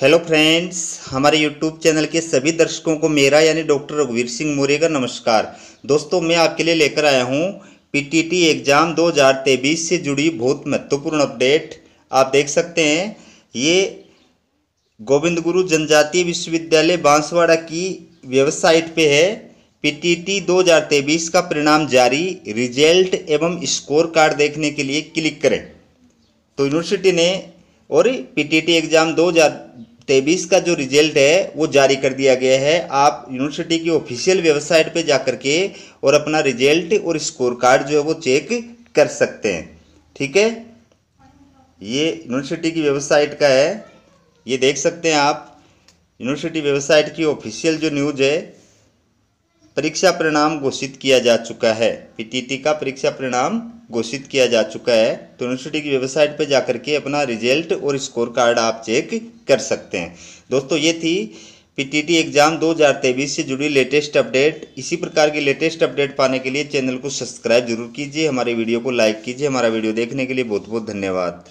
hello friends हमारे YouTube channel के सभी दर्शकों को मेरा यानी डॉक्टर रघुवीर सिंह मौर्य का नमस्कार दोस्तों मैं आपके लिए लेकर आया हूं पीटीटी एग्ज़ाम 2023 से जुड़ी बहुत महत्वपूर्ण अपडेट आप देख सकते हैं ये गोविंद गुरु जनजातीय विश्वविद्यालय बांसवाड़ा की वेबसाइट पे है पीटीटी 2023 का परिणाम जारी रिजल्ट एवं स्कोर कार्ड देखने के लिए क्लिक करें तो यूनिवर्सिटी ने और पीटीटी एग्ज़ाम तेईस का जो रिजल्ट है वो जारी कर दिया गया है आप यूनिवर्सिटी की ऑफिशियल वेबसाइट पे जा के और अपना रिजल्ट और स्कोर कार्ड जो है वो चेक कर सकते हैं ठीक है ये यूनिवर्सिटी की वेबसाइट का है ये देख सकते हैं आप यूनिवर्सिटी वेबसाइट की ऑफिशियल जो न्यूज है परीक्षा परिणाम घोषित किया जा चुका है पी का परीक्षा परिणाम घोषित किया जा चुका है तो यूनिवर्सिटी की वेबसाइट पर जाकर के अपना रिजल्ट और स्कोर कार्ड आप चेक कर सकते हैं दोस्तों ये थी पीटीटी एग्जाम 2023 से जुड़ी लेटेस्ट अपडेट इसी प्रकार की लेटेस्ट अपडेट पाने के लिए चैनल को सब्सक्राइब जरूर कीजिए हमारे वीडियो को लाइक कीजिए हमारा वीडियो देखने के लिए बहुत बहुत धन्यवाद